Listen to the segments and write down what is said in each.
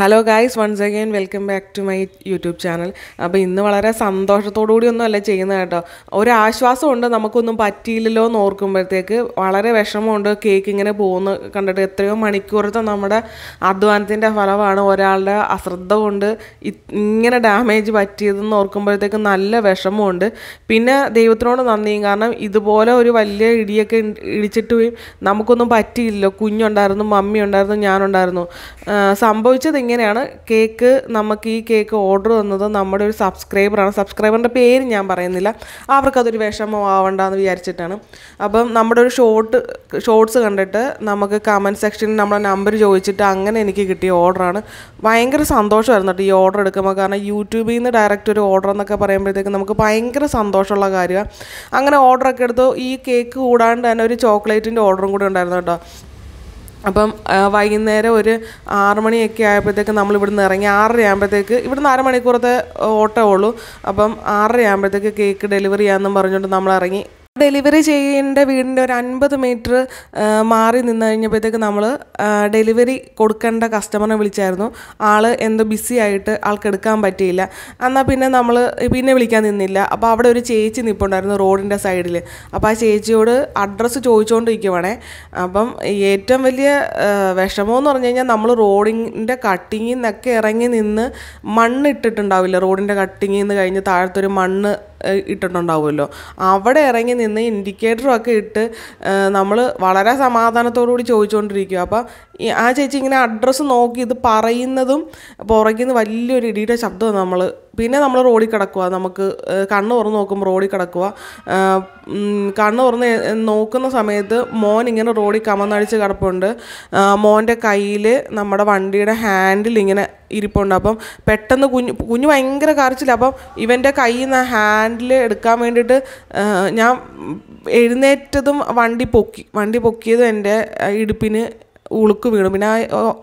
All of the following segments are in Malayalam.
hello guys once again welcome back to my YouTube channel അപ്പോൾ ഇന്ന് വളരെ സന്തോഷത്തോടുകൂടി ഒന്നുമല്ല ചെയ്യുന്നത് കേട്ടോ ഒരാശ്വാസമുണ്ട് നമുക്കൊന്നും പറ്റിയില്ലല്ലോ എന്ന് ഓർക്കുമ്പോഴത്തേക്ക് വളരെ വിഷമമുണ്ട് കേക്ക് ഇങ്ങനെ പോകുന്നു കണ്ടിട്ട് എത്രയോ മണിക്കൂറത്തെ നമ്മുടെ അധ്വാനത്തിൻ്റെ ഫലമാണ് ഒരാളുടെ അശ്രദ്ധ കൊണ്ട് ഇങ്ങനെ ഡാമേജ് പറ്റിയതെന്ന് ഓർക്കുമ്പോഴത്തേക്ക് നല്ല വിഷമമുണ്ട് പിന്നെ ദൈവത്തിനോട് നന്ദിയും കാരണം ഇതുപോലെ ഒരു വലിയ ഇടിയൊക്കെ ഇടിച്ചിട്ട് നമുക്കൊന്നും പറ്റിയില്ലല്ലോ കുഞ്ഞുണ്ടായിരുന്നു മമ്മി ഉണ്ടായിരുന്നു ഞാനുണ്ടായിരുന്നു സംഭവിച്ചത് ഇങ്ങനെയാണ് കേക്ക് നമുക്ക് ഈ കേക്ക് ഓർഡർ തന്നത് നമ്മുടെ ഒരു സബ്സ്ക്രൈബറാണ് സബ്സ്ക്രൈബറിൻ്റെ പേര് ഞാൻ പറയുന്നില്ല അവർക്കതൊരു വിഷമം ആവണ്ടെന്ന് വിചാരിച്ചിട്ടാണ് അപ്പം നമ്മുടെ ഒരു ഷോർട്ട് ഷോർട്സ് കണ്ടിട്ട് നമുക്ക് കമൻറ്റ് സെക്ഷനിൽ നമ്മളെ നമ്പർ ചോദിച്ചിട്ട് അങ്ങനെ എനിക്ക് കിട്ടിയ ഓർഡറാണ് ഭയങ്കര സന്തോഷമായിരുന്നു കേട്ടോ ഈ ഓർഡർ എടുക്കുമ്പോൾ കാരണം യൂട്യൂബിൽ നിന്ന് ഡയറക്റ്റ് ഒരു ഓർഡർ എന്നൊക്കെ പറയുമ്പോഴത്തേക്ക് നമുക്ക് ഭയങ്കര സന്തോഷമുള്ള കാര്യമാണ് അങ്ങനെ ഓർഡറൊക്കെ എടുത്ത് ഈ കേക്ക് കൂടാണ്ട് തന്നെ ഒരു ചോക്ലേറ്റിൻ്റെ ഓർഡറും കൂടി ഉണ്ടായിരുന്നു കേട്ടോ അപ്പം വൈകുന്നേരം ഒരു ആറു മണിയൊക്കെ ആയപ്പോഴത്തേക്ക് നമ്മൾ ഇവിടുന്ന് ഇറങ്ങി ആറര ആകുമ്പോഴത്തേക്ക് ഇവിടുന്ന് അരമണിക്കൂറത്തെ ഓട്ടമേ ഉള്ളൂ അപ്പം ആറര ആകുമ്പോഴത്തേക്ക് കേക്ക് ഡെലിവറി ചെയ്യാമെന്നും പറഞ്ഞുകൊണ്ട് നമ്മൾ ഇറങ്ങി ഡെലിവറി ചെയ്യേണ്ട വീടിൻ്റെ ഒരു അൻപത് മീറ്റർ മാറി നിന്ന് കഴിഞ്ഞപ്പോഴത്തേക്ക് നമ്മൾ ഡെലിവറി കൊടുക്കേണ്ട കസ്റ്റമറിനെ വിളിച്ചായിരുന്നു ആൾ എന്തോ ബിസി ആയിട്ട് ആൾക്ക് എടുക്കാൻ പറ്റിയില്ല എന്നാൽ പിന്നെ നമ്മൾ പിന്നെ വിളിക്കാൻ നിന്നില്ല അപ്പോൾ അവിടെ ഒരു ചേച്ചി നിൽപ്പുണ്ടായിരുന്നു റോഡിൻ്റെ സൈഡിൽ അപ്പോൾ ആ ചേച്ചിയോട് അഡ്രസ്സ് ചോദിച്ചുകൊണ്ടിരിക്കുവാണേ അപ്പം ഏറ്റവും വലിയ വിഷമമെന്ന് പറഞ്ഞു കഴിഞ്ഞാൽ നമ്മൾ റോഡിൻ്റെ കട്ടിങ്ങിൽ നിന്നൊക്കെ ഇറങ്ങി നിന്ന് മണ്ണ് ഇട്ടിട്ടുണ്ടാവില്ല റോഡിൻ്റെ കട്ടിങ്ങിൽ നിന്ന് കഴിഞ്ഞ് താഴത്തൊരു മണ്ണ് ഇട്ടിട്ടുണ്ടാവുമല്ലോ അവിടെ ഇറങ്ങി നിന്ന് ഇൻഡിക്കേറ്ററൊക്കെ ഒക്കെ ഇട്ട് നമ്മൾ വളരെ സമാധാനത്തോടുകൂടി ചോദിച്ചുകൊണ്ടിരിക്കുക അപ്പോൾ ആ ചേച്ചി ഇങ്ങനെ അഡ്രസ്സ് നോക്കി ഇത് പറയുന്നതും പുറകിൽ നിന്ന് വലിയൊരു ഇടിയുടെ ശബ്ദം നമ്മൾ പിന്നെ നമ്മൾ റോഡിൽ കിടക്കുക നമുക്ക് കണ്ണ് തുറന്ന് നോക്കുമ്പോൾ റോഡിൽ കിടക്കുക കണ്ണ് തുറന്ന് നോക്കുന്ന സമയത്ത് മോൻ ഇങ്ങനെ റോഡിൽ കമന്നടിച്ച് കിടപ്പുണ്ട് മോൻ്റെ കയ്യിൽ നമ്മുടെ വണ്ടിയുടെ ഹാൻഡിൽ ഇങ്ങനെ ഇരിപ്പുണ്ട് അപ്പം പെട്ടെന്ന് കുഞ്ഞ് കുഞ്ഞ് ഭയങ്കര കരച്ചില്ല അപ്പം ഇവൻ്റെ കയ്യിൽ നിന്ന് ഹാൻഡിൽ എടുക്കാൻ വേണ്ടിയിട്ട് ഞാൻ എഴുന്നേറ്റതും വണ്ടി പൊക്കി വണ്ടി പൊക്കിയതും എൻ്റെ ഇടുപ്പിന് ഉളുക്ക് വീണു പിന്നെ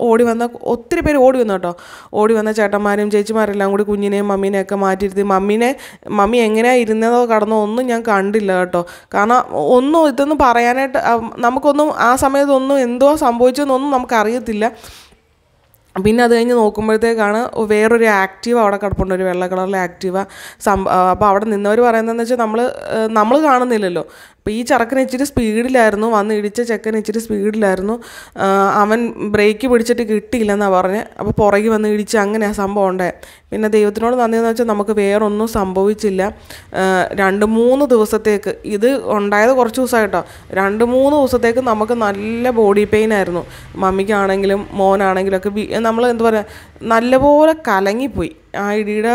ഓടി വന്ന ഒത്തിരി പേര് ഓടി വന്നു കേട്ടോ ഓടി വന്ന ചേട്ടന്മാരും ചേച്ചിമാരെല്ലാം കൂടി കുഞ്ഞിനെയും മമ്മീനെയൊക്കെ മാറ്റിയിരുത്തി മമ്മീനെ മമ്മി എങ്ങനെയാണ് ഇരുന്നതോ കടന്നോ ഒന്നും ഞാൻ കണ്ടില്ല കേട്ടോ കാരണം ഒന്നും ഇതൊന്നും പറയാനായിട്ട് നമുക്കൊന്നും ആ സമയത്തൊന്നും എന്തോ സംഭവിച്ചതെന്നൊന്നും നമുക്കറിയത്തില്ല പിന്നെ അത് കഴിഞ്ഞ് നോക്കുമ്പോഴത്തേക്കാണ് വേറൊരു ആക്റ്റീവ അവിടെ കിടപ്പുണ്ട് ഒരു വെള്ള കളറിലെ ആക്റ്റീവ സം അപ്പോൾ അവിടെ നിന്നവർ പറയുന്നതെന്ന് വെച്ചാൽ നമ്മൾ നമ്മൾ കാണുന്നില്ലല്ലോ അപ്പോൾ ഈ ചെറുക്കൻ ഇച്ചിരി സ്പീഡിലായിരുന്നു വന്ന് ഇടിച്ച ചെക്കൻ ഇച്ചിരി സ്പീഡിലായിരുന്നു അവൻ ബ്രേക്ക് പിടിച്ചിട്ട് കിട്ടിയില്ലെന്നാണ് പറഞ്ഞ് അപ്പോൾ പുറകിൽ വന്ന് ഇടിച്ച് അങ്ങനെ ആ സംഭവം ഉണ്ടായത് പിന്നെ ദൈവത്തിനോട് നന്ദിയെന്ന് വെച്ചാൽ നമുക്ക് വേറൊന്നും സംഭവിച്ചില്ല രണ്ട് മൂന്ന് ദിവസത്തേക്ക് ഇത് ഉണ്ടായത് കുറച്ച് ദിവസമായിട്ടോ രണ്ട് മൂന്ന് ദിവസത്തേക്ക് നമുക്ക് നല്ല ബോഡി പെയിൻ ആയിരുന്നു മമ്മിക്കാണെങ്കിലും മോനാണെങ്കിലും ഒക്കെ നമ്മൾ എന്താ പറയുക നല്ലപോലെ കലങ്ങിപ്പോയി ആ ഇടിയുടെ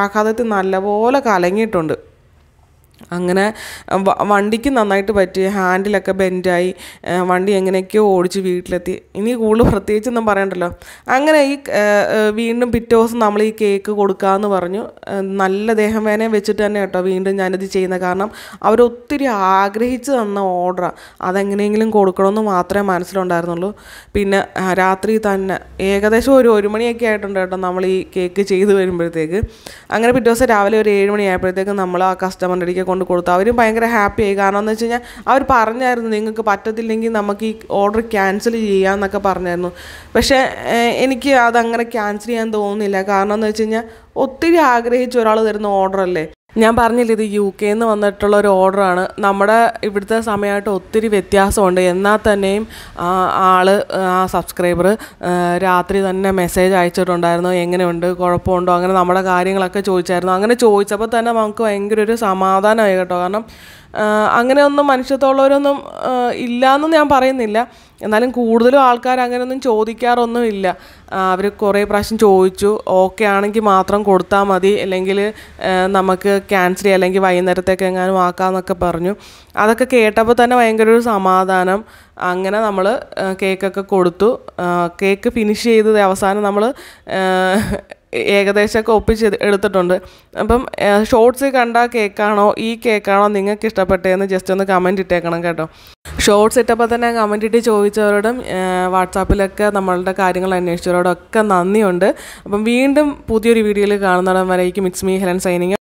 ആഘാതത്തിൽ നല്ലപോലെ കലങ്ങിയിട്ടുണ്ട് അങ്ങനെ വണ്ടിക്ക് നന്നായിട്ട് പറ്റി ഹാൻഡിലൊക്കെ ബെൻഡായി വണ്ടി എങ്ങനെയൊക്കെയോ ഓടിച്ച് വീട്ടിലെത്തി ഇനി കൂടുതൽ പ്രത്യേകിച്ചൊന്നും പറയണ്ടല്ലോ അങ്ങനെ ഈ വീണ്ടും പിറ്റേ ദിവസം നമ്മൾ ഈ കേക്ക് കൊടുക്കാമെന്ന് പറഞ്ഞു നല്ല ദേഹം വേനയും വെച്ചിട്ട് തന്നെ കേട്ടോ വീണ്ടും ഞാനിത് ചെയ്യുന്നത് കാരണം അവരൊത്തിരി ആഗ്രഹിച്ച് തന്ന ഓർഡറാണ് അതെങ്ങനെയെങ്കിലും കൊടുക്കണമെന്ന് മാത്രമേ മനസ്സിലുണ്ടായിരുന്നുള്ളൂ പിന്നെ രാത്രി തന്നെ ഏകദേശം ഒരു ഒരു മണിയൊക്കെ ആയിട്ടുണ്ട് കേട്ടോ നമ്മൾ ഈ കേക്ക് ചെയ്ത് വരുമ്പോഴത്തേക്ക് അങ്ങനെ പിറ്റേ ദിവസം രാവിലെ ഒരു ഏഴ് മണിയായപ്പോഴത്തേക്ക് നമ്മൾ ആ കസ്റ്റമറിൻ്റെ കൊണ്ട് കൊടുത്തു അവരും ഭയങ്കര ഹാപ്പിയായി കാരണം എന്ന് വെച്ച് കഴിഞ്ഞാൽ അവർ പറഞ്ഞായിരുന്നു നിങ്ങൾക്ക് പറ്റത്തില്ലെങ്കിൽ നമുക്ക് ഈ ഓർഡർ ക്യാൻസൽ എന്നൊക്കെ പറഞ്ഞായിരുന്നു പക്ഷേ എനിക്ക് അതങ്ങനെ ക്യാൻസൽ ചെയ്യാൻ തോന്നുന്നില്ല കാരണം എന്ന് വെച്ച് കഴിഞ്ഞാൽ ഒത്തിരി ആഗ്രഹിച്ച ഒരാൾ തരുന്ന ഓർഡർ അല്ലേ ഞാൻ പറഞ്ഞില്ല ഇത് യു കെയിൽ നിന്ന് വന്നിട്ടുള്ള ഒരു ഓർഡറാണ് നമ്മുടെ ഇവിടുത്തെ സമയമായിട്ട് ഒത്തിരി വ്യത്യാസമുണ്ട് എന്നാൽ തന്നെയും ആ ആൾ ആ സബ്സ്ക്രൈബർ രാത്രി തന്നെ മെസ്സേജ് അയച്ചിട്ടുണ്ടായിരുന്നു എങ്ങനെയുണ്ട് കുഴപ്പമുണ്ടോ അങ്ങനെ നമ്മുടെ കാര്യങ്ങളൊക്കെ ചോദിച്ചായിരുന്നു അങ്ങനെ ചോദിച്ചപ്പോൾ തന്നെ നമുക്ക് ഭയങ്കര ഒരു സമാധാനമായി കേട്ടോ കാരണം അങ്ങനെയൊന്നും ഇല്ല ഇല്ലയെന്നും ഞാൻ പറയുന്നില്ല എന്നാലും കൂടുതലും ആൾക്കാർ അങ്ങനെയൊന്നും ചോദിക്കാറൊന്നും ഇല്ല അവർ കുറേ പ്രാവശ്യം ചോദിച്ചു ഓക്കെ ആണെങ്കിൽ മാത്രം കൊടുത്താൽ മതി അല്ലെങ്കിൽ നമുക്ക് ക്യാൻസൽ അല്ലെങ്കിൽ വൈകുന്നേരത്തേക്ക് എങ്ങാനും ആക്കാമെന്നൊക്കെ പറഞ്ഞു അതൊക്കെ കേട്ടപ്പോൾ തന്നെ ഭയങ്കര ഒരു സമാധാനം അങ്ങനെ നമ്മൾ കേക്കൊക്കെ കൊടുത്തു കേക്ക് ഫിനിഷ് ചെയ്തത് അവസാനം നമ്മൾ ഏകദേശമൊക്കെ ഒപ്പിച്ച് എടുത്തിട്ടുണ്ട് അപ്പം ഷോർട്സ് കണ്ട കേക്കാണോ ഈ കേക്കാണോ നിങ്ങൾക്ക് ഇഷ്ടപ്പെട്ടതെന്ന് ജസ്റ്റ് ഒന്ന് കമൻറ്റ് ഇട്ടേക്കണം കേട്ടോ ഷോർട്സ് ഇട്ടപ്പോൾ തന്നെ കമൻറ്റ് ഇട്ട് ചോദിച്ചവരോടും വാട്സാപ്പിലൊക്കെ നമ്മളുടെ കാര്യങ്ങൾ അന്വേഷിച്ചവരോടൊക്കെ നന്ദിയുണ്ട് അപ്പം വീണ്ടും പുതിയൊരു വീഡിയോയിൽ കാണുന്നിടം ഇറ്റ്സ് മീ ഹെലൻ സൈനിങ്